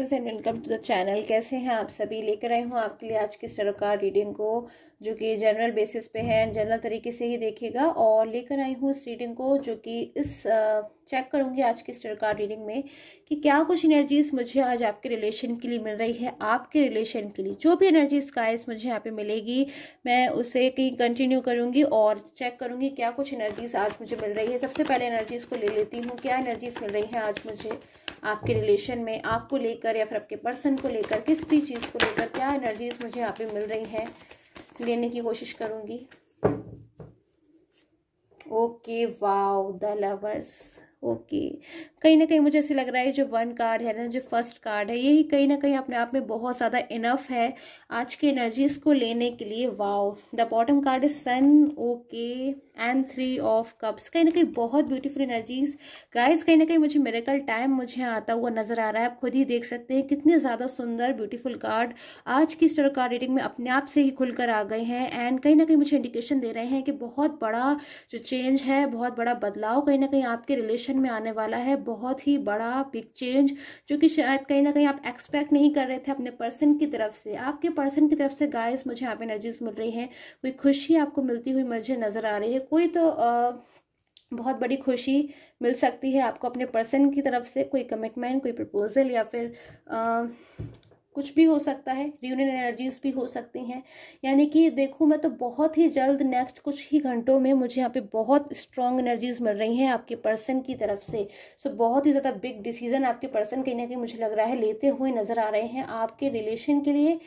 Guys and welcome to the channel कैसे हैं आप सभी लेकर आई हूँ आपके लिए आज की सरोकार रीडिंग को जो कि जनरल बेसिस पे है एंड जनरल तरीके से ही देखेगा और लेकर आई हूँ इस रीडिंग को जो कि इस चेक करूंगी आज की स्टर कार्ड रीडिंग में कि क्या कुछ एनर्जीज मुझे आज आपके रिलेशन के लिए मिल रही है आपके रिलेशन के लिए जो भी एनर्जीज गाइस मुझे यहाँ पे मिलेगी मैं उसे कहीं कंटिन्यू करूंगी और चेक करूंगी क्या कुछ एनर्जीज आज मुझे मिल रही है सबसे पहले एनर्जीज को ले लेती हूँ क्या एनर्जीज मिल रही है आज मुझे आपके रिलेशन में आपको लेकर या फिर आपके पर्सन को लेकर किस भी चीज़ को लेकर क्या एनर्जीज मुझे यहाँ पे मिल रही हैं लेने की कोशिश करूँगी okay wow the lovers okay कहीं ना कहीं मुझे ऐसे लग रहा है जो वन कार्ड है ना जो फर्स्ट कार्ड है यही कहीं ना कहीं अपने आप में बहुत ज़्यादा इनफ है आज की एनर्जीज को लेने के लिए wow the bottom card is sun okay and three of cups कहीं ना कहीं बहुत ब्यूटीफुल एनर्जीज गाइस कहीं ना कहीं मुझे मेरेकल टाइम मुझे आता हुआ नजर आ रहा है आप खुद ही देख सकते हैं कितने ज़्यादा सुंदर ब्यूटीफुल कार्ड आज की स्टोर कार्ड रीडिंग में अपने आप से ही खुलकर आ गए हैं एंड कहीं ना कहीं मुझे इंडिकेशन दे रहे हैं कि बहुत बड़ा जो चेंज है बहुत बड़ा बदलाव कहीं ना कहीं आपके रिलेशन जनरेशन में आने वाला है बहुत ही बड़ा बिग चेंज जो कि शायद कहीं ना कहीं आप एक्सपेक्ट नहीं कर रहे थे अपने पर्सन की तरफ से आपके पर्सन की तरफ से गाइस मुझे आप एनर्जीज मिल रही हैं कोई खुशी आपको मिलती हुई मुझे नज़र आ रही है कोई तो आ, बहुत बड़ी खुशी मिल सकती है आपको अपने पर्सन की तरफ से कोई कमिटमेंट कोई प्रपोज़ल या फिर आ, कुछ भी हो सकता है रियूनियन एनर्जीज भी हो सकती हैं यानी कि देखो मैं तो बहुत ही जल्द नेक्स्ट कुछ ही घंटों में मुझे यहाँ पे बहुत स्ट्रॉन्ग एनर्जीज मिल रही हैं आपके पर्सन की तरफ से सो so, बहुत ही ज़्यादा बिग डिसीजन आपके पर्सन कहीं ना कहीं मुझे लग रहा है लेते हुए नज़र आ रहे हैं आपके रिलेशन के लिए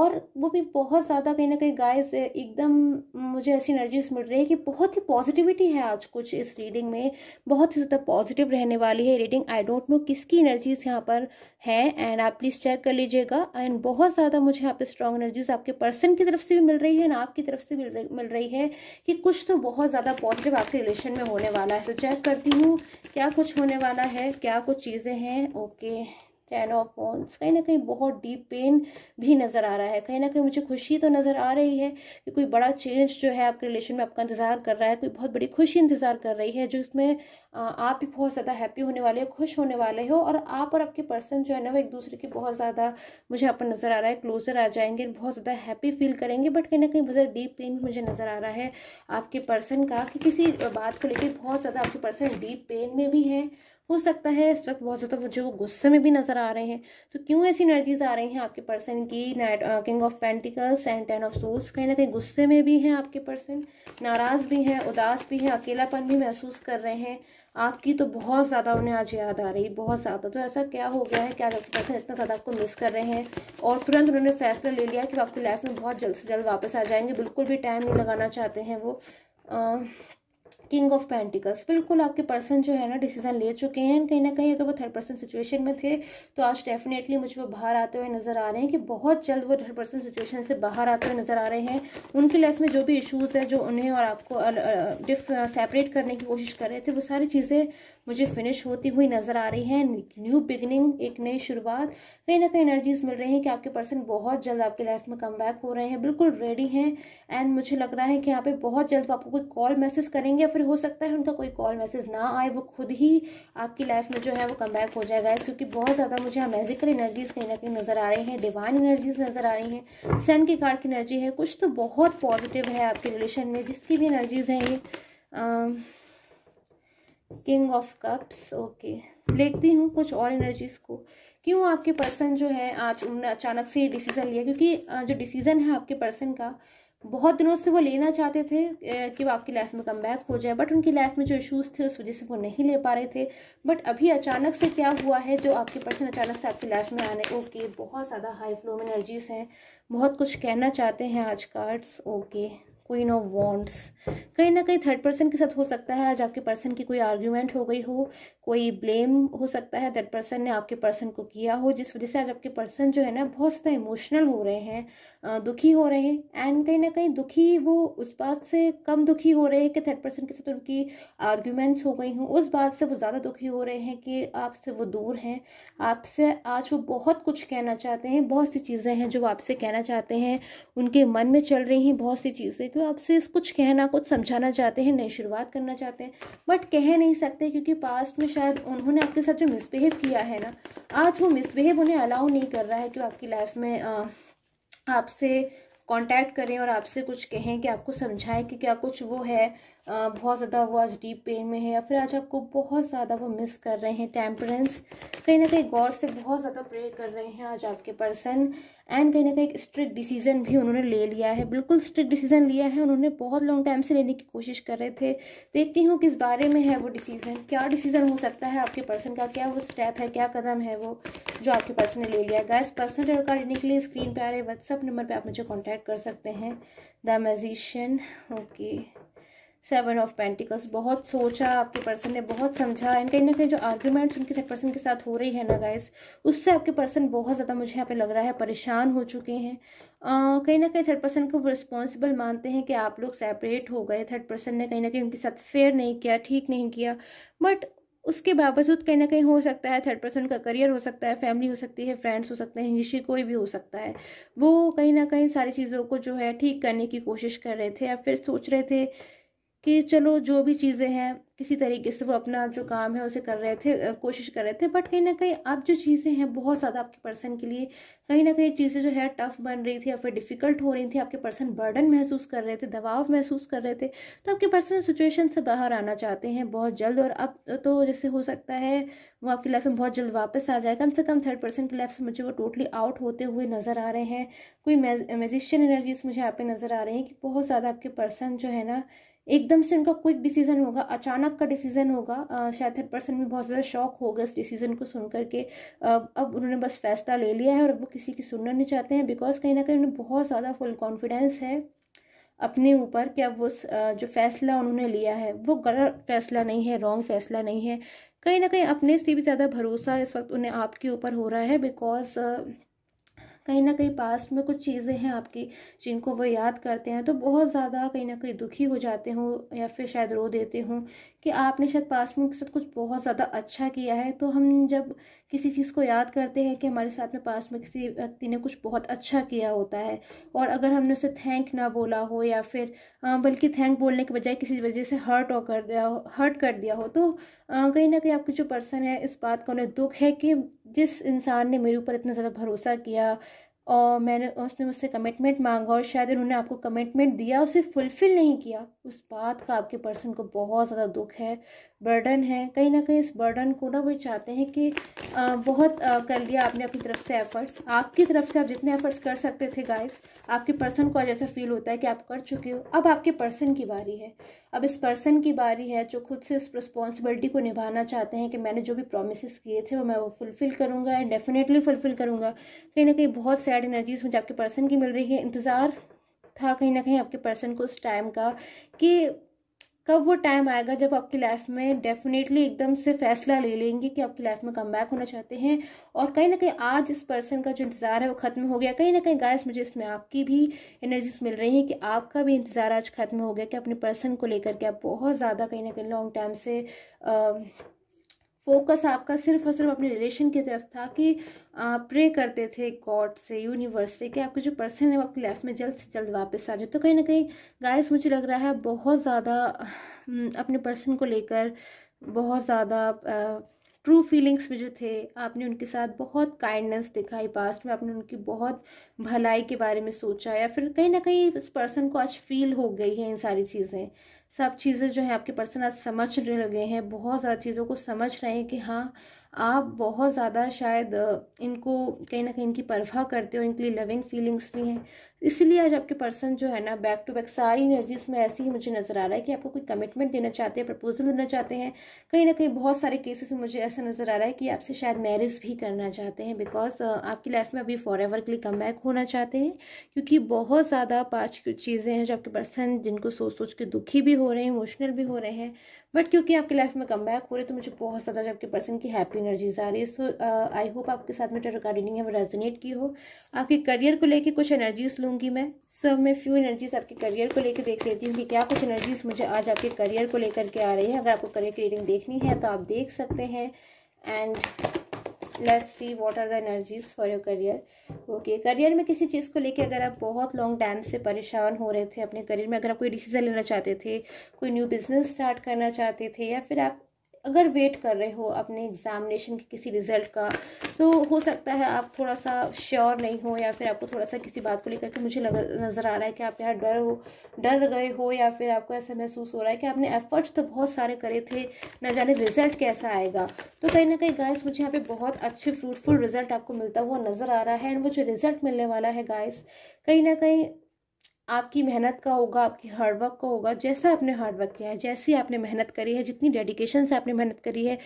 और वो भी बहुत ज़्यादा कहीं ना कहीं गाइस एकदम मुझे ऐसी एनर्जीज मिल रही है कि बहुत ही पॉजिटिविटी है आज कुछ इस रीडिंग में बहुत ही ज़्यादा पॉजिटिव रहने वाली है रीडिंग आई डोंट नो किसकी एनर्जीज यहाँ पर है एंड आप प्लीज़ चेक कर लीजिएगा एंड बहुत ज़्यादा मुझे यहाँ पे स्ट्रॉन्ग एनर्जीज आपके पर्सन की तरफ से भी मिल रही है एंड आपकी तरफ से भी मिल रही है कि कुछ तो बहुत ज़्यादा पॉजिटिव आपके रिलेशन में होने वाला है सो चेक करती हूँ क्या कुछ होने वाला है क्या कुछ चीज़ें हैं okay okay. Ten of wands कहीं ना कहीं बहुत डीप पेन भी नज़र आ रहा है कहीं ना कहीं मुझे खुशी तो नज़र आ रही है कि कोई बड़ा चेंज जो है आपके रिलेशन में आपका इंतज़ार कर रहा है कोई बहुत बड़ी खुशी इंतज़ार कर रही है जो इसमें आप भी बहुत ज़्यादा हैप्पी होने वाले हो खुश होने वाले हो और आप और आपके पर्सन जो है ना वो एक दूसरे के बहुत ज़्यादा मुझे आप नज़र आ रहा है क्लोजर आ जाएंगे बहुत ज़्यादा हैप्पी फील करेंगे बट कहीं ना कहीं बहुत ज़्यादा डीप पेन मुझे नज़र आ रहा है आपके पर्सन का कि किसी बात को लेकर बहुत ज़्यादा आपके पर्सन डीप पेन में भी है हो सकता है इस वक्त बहुत ज़्यादा मुझे वो गुस्से में भी नज़र आ रहे हैं तो क्यों ऐसी एनर्जीज आ रही हैं आपके पर्सन की knight king of pentacles and ten of swords कहीं ना कहीं गुस्से में भी हैं आपके पर्सन नाराज़ भी हैं उदास भी हैं अकेलापन भी महसूस कर रहे हैं आपकी तो बहुत ज़्यादा उन्हें आज याद आ रही बहुत ज़्यादा तो ऐसा क्या हो गया है कि आज आपके पर्सन इतना ज़्यादा आपको मिस कर रहे हैं और तुरंत उन्होंने फैसला ले लिया कि वो आपकी लाइफ में बहुत जल्द से जल्द वापस आ जाएंगे बिल्कुल भी टाइम नहीं लगाना चाहते हैं वो आ, किंग ऑफ पेंटिकल्स बिल्कुल आपके पर्सन जो है ना डिसीजन ले चुके हैं कहीं ना कहीं अगर वो थर्ड पर्सन सिचुएशन में थे तो आज डेफिनेटली मुझे वो बाहर आते हुए नज़र आ रहे हैं कि बहुत जल्द वो थर्ड पर्सन सिचुएशन से बाहर आते हुए नज़र आ रहे हैं उनकी लाइफ में जो भी इशूज़ हैं जो उन्हें और आपको डिफ सेपरेट करने की कोशिश कर रहे थे वो सारी चीज़ें मुझे फिनिश होती हुई नज़र आ रही हैं न्यू बिगनिंग एक नई शुरुआत कहीं ना कहीं एनर्जीज मिल रही हैं कि आपके पर्सन बहुत जल्द आपके लाइफ में कम हो रहे हैं बिल्कुल रेडी हैं एंड मुझे लग रहा है कि यहाँ पे बहुत जल्द आपको कोई कॉल मैसेज करेंगे या फिर फिर हो सकता है उनका कोई कॉल मैसेज ना आए वो खुद ही आपकी लाइफ में जो है वो कम हो जाएगा क्योंकि बहुत ज़्यादा मुझे मैजिकल एनर्जीज कहीं ना कहीं नज़र आ रही हैं डिवाइन एनर्जीज नज़र आ रही हैं सन की कार्ड की एनर्जी है कुछ तो बहुत पॉजिटिव है आपके रिलेशन में जिसकी भी एनर्जीज हैं ये किंग ऑफ कप्स ओके देखती हूँ कुछ और एनर्जीज को क्यों आपके पर्सन जो है आज उन्होंने अचानक से ये डिसीज़न लिया क्योंकि जो डिसीज़न है आपके पर्सन का बहुत दिनों से वो लेना चाहते थे कि वो आपकी लाइफ में कम बैक हो जाए बट उनकी लाइफ में जो इशूज़ थे उस वजह से वो नहीं ले पा रहे थे बट अभी अचानक से क्या हुआ है जो आपके पर्सन अचानक से आपकी लाइफ में आने ओके बहुत ज़्यादा हाई फ्लो में एनर्जीज हैं बहुत कुछ कहना चाहते हैं आज cards okay queen of wands कहीं ना कहीं थर्ड पर्सन के साथ हो सकता है आज आपके पर्सन की कोई आर्ग्यूमेंट हो गई हो कोई ब्लेम हो सकता है थर्ड पर्सन ने आपके पर्सन को किया हो जिस वजह से आज आपके पर्सन जो है ना बहुत ज़्यादा इमोशनल हो रहे हैं दुखी हो रहे हैं एंड कहीं ना कहीं दुखी वो उस बात से कम दुखी हो रहे हैं कि थर्ड पर्सन के साथ उनकी आर्ग्यूमेंट्स हो गई हों उस बात से वो ज़्यादा दुखी हो रहे हैं कि आपसे वो दूर हैं आपसे आज वो बहुत कुछ कहना चाहते हैं बहुत सी चीज़ें हैं जो आपसे कहना चाहते हैं उनके मन में चल रही हैं बहुत सी चीज़ें जो आपसे कुछ कहना कुछ समझाना चाहते हैं नई शुरुआत करना चाहते हैं बट कह नहीं सकते क्योंकि पास्ट में शायद उन्होंने आपके साथ जो मिसबिहेव किया है ना आज वो मिसबिहेव उन्हें अलाउ नहीं कर रहा है कि आपकी लाइफ में आपसे कांटेक्ट करें और आपसे कुछ कहें कि आपको समझाएं कि क्या कुछ वो है बहुत ज़्यादा वो आज डीप पेन में है या फिर आज आपको बहुत ज़्यादा वो मिस कर रहे हैं टेम्परेंस कहीं ना कहीं गॉड से बहुत ज़्यादा प्रे कर रहे हैं आज आपके पर्सन एंड कहीं ना कहीं एक स्ट्रिक्ट डिसीजन भी उन्होंने ले लिया है बिल्कुल स्ट्रिक्ट डिसीजन लिया है उन्होंने बहुत लॉन्ग टाइम से लेने की कोशिश कर रहे थे देखती हूँ किस बारे में है वो डिसीजन क्या डिसीजन हो सकता है आपके पर्सन का क्या वो स्टेप है क्या कदम है वो जो आपके पर्सन ने ले लिया गैस पर्सनल डेबिट कार्ड लेने के लिए स्क्रीन पर आ रहे व्हाट्सअप नंबर पर आप मुझे कॉन्टैक्ट कर सकते हैं the magician okay seven of pentacles बहुत सोचा आपके पर्सन ने बहुत समझा एंड कहीं ना कहीं जो आर्ग्यूमेंट्स उनके पर्सन के साथ हो रही है ना गाइस उससे आपके पर्सन बहुत ज़्यादा मुझे यहाँ पे लग रहा है परेशान हो चुके हैं कहीं ना कहीं थर्ड पर्सन को वो रिस्पॉन्सिबल मानते हैं कि आप लोग सेपरेट हो गए थर्ड पर्सन ने कहीं ना कहीं उनके साथ फेयर नहीं किया ठीक नहीं किया बट उसके बावजूद कहीं ना कहीं हो सकता है थर्ड पर्सन का करियर हो सकता है फैमिली हो सकती है फ्रेंड्स हो सकते हैं ऋषि कोई भी हो सकता है वो कहीं ना कहीं सारी चीज़ों को जो है ठीक करने की कोशिश कर रहे थे या फिर सोच रहे थे कि चलो जो भी चीज़ें हैं किसी तरीके से वो अपना जो काम है उसे कर रहे थे कोशिश कर रहे थे बट कहीं ना कहीं अब जो चीज़ें हैं बहुत ज़्यादा आपके पर्सन के लिए कहीं ना कहीं चीज़ें जो है टफ बन रही थी या फिर डिफ़िकल्ट हो रही थी आपके पर्सन बर्डन महसूस कर रहे थे दबाव महसूस कर रहे थे तो आपके पर्सन सिचुएशन से बाहर आना चाहते हैं बहुत जल्द और अब तो जैसे हो सकता है वो आपकी लाइफ में बहुत जल्द वापस आ जाए कम से कम थर्ड पर्सन की लाइफ से मुझे वो टोटली आउट होते हुए नज़र आ रहे हैं कोई मेजिशियन एनर्जीज मुझे यहाँ पर नज़र आ रही हैं कि बहुत ज़्यादा आपके पर्सन जो है ना एकदम से उनका क्विक डिसीजन होगा अचानक का डिसीजन होगा शायद हर पर्सन में बहुत ज़्यादा शौक होगा इस डिसीजन को सुन करके अब उन्होंने बस फैसला ले लिया है और वो किसी की सुनना नहीं चाहते हैं बिकॉज कहीं ना कहीं उन्हें बहुत ज़्यादा फुल कॉन्फिडेंस है अपने ऊपर कि अब वो जो फैसला उन्होंने लिया है वो गलत फैसला नहीं है रॉन्ग फैसला नहीं है कहीं ना कहीं अपने से भी ज़्यादा भरोसा इस वक्त उन्हें आपके ऊपर हो रहा है बिकॉज कहीं ना कहीं पास्ट में कुछ चीज़ें हैं आपकी जिनको वो याद करते हैं तो बहुत ज़्यादा कहीं ना कहीं दुखी हो जाते हों या फिर शायद रो देते हों कि आपने शायद पास्ट में उनके साथ कुछ बहुत ज़्यादा अच्छा किया है तो हम जब किसी चीज़ को याद करते हैं कि हमारे साथ में पास्ट में किसी व्यक्ति ने कुछ बहुत अच्छा किया होता है और अगर हमने उसे थैंक ना बोला हो या फिर बल्कि थैंक बोलने के बजाय किसी वजह से हर्ट और कर दिया हो हर्ट कर दिया हो तो कहीं ना कहीं आपकी जो पर्सन है इस बात का उन्हें दुख है कि जिस इंसान ने मेरे ऊपर इतना ज़्यादा भरोसा किया और मैंने उसने मुझसे कमिटमेंट मांगा और शायद उन्होंने आपको कमिटमेंट दिया उसे फुलफ़िल नहीं किया उस बात का आपके पर्सन को बहुत ज़्यादा दुख है बर्डन है कहीं ना कहीं इस बर्डन को ना वो चाहते हैं कि आ, बहुत आ, कर लिया आपने अपनी तरफ से एफ़र्ट्स आपकी तरफ से आप जितने एफ़र्ट्स कर सकते थे गाइस आपके पर्सन को आज ऐसा फील होता है कि आप कर चुके हो अब आपके पर्सन की बारी है अब इस पर्सन की बारी है जो खुद से इस रिस्पॉन्सिबिलिटी को निभाना चाहते हैं कि मैंने जो भी प्रोमिस किए थे वो मैं वो फुलफ़िल करूँगा एंड डेफिनेटली फुलफ़िल करूँगा कहीं ना कहीं बहुत सैड एनर्जीज मुझे आपके पर्सन की मिल रही है इंतज़ार था कहीं ना कहीं आपके पर्सन को उस टाइम का कि कब वो टाइम आएगा जब आपकी लाइफ में डेफिनेटली एकदम से फैसला ले लेंगे कि आपकी लाइफ में कम होना चाहते हैं और कहीं ना कहीं आज इस पर्सन का जो इंतज़ार है वो ख़त्म हो गया कहीं ना कहीं गाइस मुझे इसमें आपकी भी एनर्जीज मिल रही हैं कि आपका भी इंतज़ार आज ख़त्म हो गया कि अपने पर्सन को लेकर के आप बहुत ज़्यादा कहीं ना कहीं लॉन्ग टाइम से आ, फोकस आपका सिर्फ और सिर्फ अपने रिलेशन की तरफ था कि प्रे करते थे गॉड से यूनिवर्स से कि आपके जो पर्सन है वो आपकी लाइफ में जल्द से जल्द वापस आ जाए तो कहीं ना कहीं गाइस मुझे लग रहा है बहुत ज़्यादा हम्म, अपने पर्सन को लेकर बहुत ज़्यादा ट्रू फीलिंग्स में जो थे आपने उनके साथ बहुत काइंडनेस दिखाई पास्ट में आपने उनकी बहुत भलाई के बारे में सोचा या फिर कहीं ना कहीं इस पर्सन को आज फील हो गई है इन सारी चीज़ें सब चीज़ें जो हैं आपके पर्सन आज समझने लगे हैं बहुत ज़्यादा चीज़ों को समझ रहे हैं कि हाँ आप बहुत ज़्यादा शायद इनको कहीं ना कहीं इनकी परवाह करते हो इनके लिए लविंग फीलिंग्स भी हैं इसलिए आज आपके पर्सन जो है ना बैक टू बैक सारी एनर्जीज में ऐसी ही मुझे नज़र आ रहा है कि आपको कोई कमिटमेंट देना चाहते हैं प्रपोजल देना चाहते हैं कहीं ना कहीं बहुत सारे केसेस में मुझे ऐसा नज़र आ रहा है कि आपसे शायद मैरिज भी करना चाहते हैं बिकॉज आपकी लाइफ में अभी फॉर एवर के लिए कम बैक होना चाहते हैं क्योंकि बहुत ज़्यादा पाँच चीज़ें हैं जो आपके पर्सन जिनको सोच सोच के दुखी भी हो रहे हैं इमोशनल भी हो रहे हैं बट क्योंकि आपकी लाइफ में कम बैक हो रहे तो मुझे बहुत ज़्यादा जबकि पर्सन की हैप्पी एनर्जीज आ रही है सो आई होप आपके साथ में जो रिकॉर्डिंग है वो रेजोनेट की हो आपके करियर को लेकर कुछ एनर्जीज लूँ दूंगी मैं सब में फ्यू एनर्जीज आपके करियर को लेकर देख लेती हूँ कि क्या कुछ एनर्जीज मुझे आज आपके करियर को लेकर के आ रही है अगर आपको करियर की रीडिंग देखनी है तो आप देख सकते हैं and let's see what are the energies for your career okay career में किसी चीज़ को लेके अगर आप बहुत लॉन्ग टाइम से परेशान हो रहे थे अपने करियर में अगर आप कोई डिसीजन लेना चाहते थे कोई न्यू बिजनेस स्टार्ट करना चाहते थे या फिर आप अगर वेट कर रहे हो अपने एग्ज़ामिनेशन के किसी रिज़ल्ट का तो हो सकता है आप थोड़ा सा श्योर नहीं हो या फिर आपको थोड़ा सा किसी बात को लेकर के मुझे लग नज़र आ रहा है कि आप यहाँ डर हो डर गए हो या फिर आपको ऐसा महसूस हो रहा है कि आपने एफ़र्ट्स तो बहुत सारे करे थे न जाने रिज़ल्ट कैसा आएगा तो कहीं ना कहीं गाइस मुझे यहाँ पे बहुत अच्छे फ्रूटफुल रिज़ल्ट आपको मिलता हुआ नज़र आ रहा है एंड वो जो रिज़ल्ट मिलने वाला है गाइस कहीं ना कहीं आपकी मेहनत का होगा आपकी हार्डवर्क का होगा जैसा आपने हार्डवर्क किया है जैसी आपने मेहनत करी है जितनी डेडिकेशन से आपने मेहनत करी है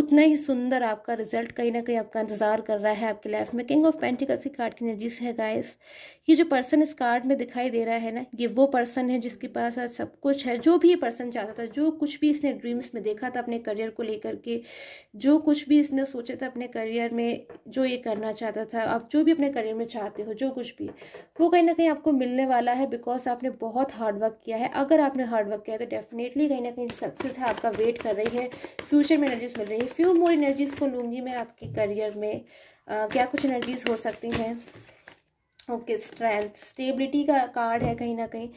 उतना ही सुंदर आपका रिजल्ट कहीं ना कहीं आपका इंतजार कर रहा है आपकी लाइफ में किंग ऑफ पेंटिकल्स की कार्ड की एनर्जी है गाइस ये जो पर्सन इस कार्ड में दिखाई दे रहा है ना ये वो पर्सन है जिसके पास आज सब कुछ है जो भी ये पर्सन चाहता था जो कुछ भी इसने ड्रीम्स में देखा था अपने करियर को लेकर के जो कुछ भी इसने सोचा था अपने करियर में जो ये करना चाहता था आप जो भी अपने करियर में चाहते हो जो कुछ भी वो कहीं ना कहीं आपको मिलने वाला है बिकॉज आपने बहुत हार्डवर्क किया है अगर आपने हार्डवर्क किया है तो डेफिनेटली कहीं ना कहीं सक्सेस है आपका वेट कर रही है फ्यूचर में एनर्जीज मिल रही है फ्यू मोर एनर्जीज को लूँगी मैं आपके करियर में आ, क्या कुछ एनर्जीज हो सकती हैं ओके स्ट्रेंथ स्टेबिलिटी का कार्ड है कहीं ना कहीं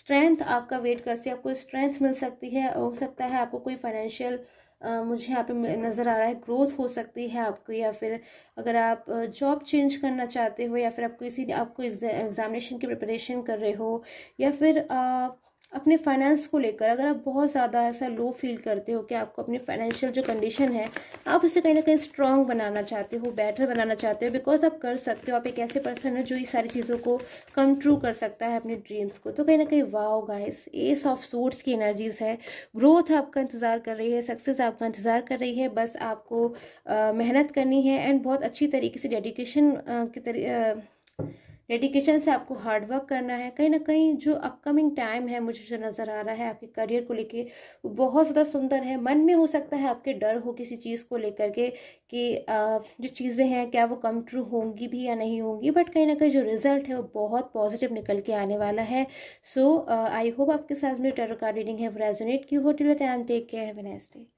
स्ट्रेंथ आपका वेट कर है आपको स्ट्रेंथ मिल सकती है हो सकता है आपको कोई फाइनेंशियल मुझे यहाँ पे नज़र आ रहा है ग्रोथ हो सकती है आपको या फिर अगर आप जॉब चेंज करना चाहते हो या फिर आप किसी आपको एग्ज़ामिनेशन की प्रिपरेशन कर रहे हो या फिर आ, अपने फाइनेंस को लेकर अगर आप बहुत ज़्यादा ऐसा लो फील करते हो कि आपको अपनी फाइनेंशियल जो कंडीशन है आप उसे कहीं ना कहीं स्ट्रॉन्ग बनाना चाहते हो बेटर बनाना चाहते हो बिकॉज आप कर सकते हो आप एक ऐसे पर्सन है जो ये सारी चीज़ों को कम ट्रू कर सकता है अपने ड्रीम्स को तो कहीं ना कहीं wow guys ace of swords की एनर्जीज है ग्रोथ आपका इंतज़ार कर रही है सक्सेस आपका इंतज़ार कर रही है बस आपको मेहनत करनी है एंड बहुत अच्छी तरीके से डेडिकेशन के तरी आ, डेडिकेशन से आपको हार्डवर्क करना है कहीं ना कहीं जो अपकमिंग टाइम है मुझे जो नज़र आ रहा है आपके करियर को लेके वो बहुत ज़्यादा सुंदर है मन में हो सकता है आपके डर हो किसी चीज़ को लेकर के कि जो चीज़ें हैं क्या वो कम ट्रू होंगी भी या नहीं होंगी बट कहीं ना कहीं जो रिज़ल्ट है वो बहुत पॉजिटिव निकल के आने वाला है सो आई होप आपके साथ में टेरोकार रीडिंग है रेजोनेट की हो टाइम टेक केयर है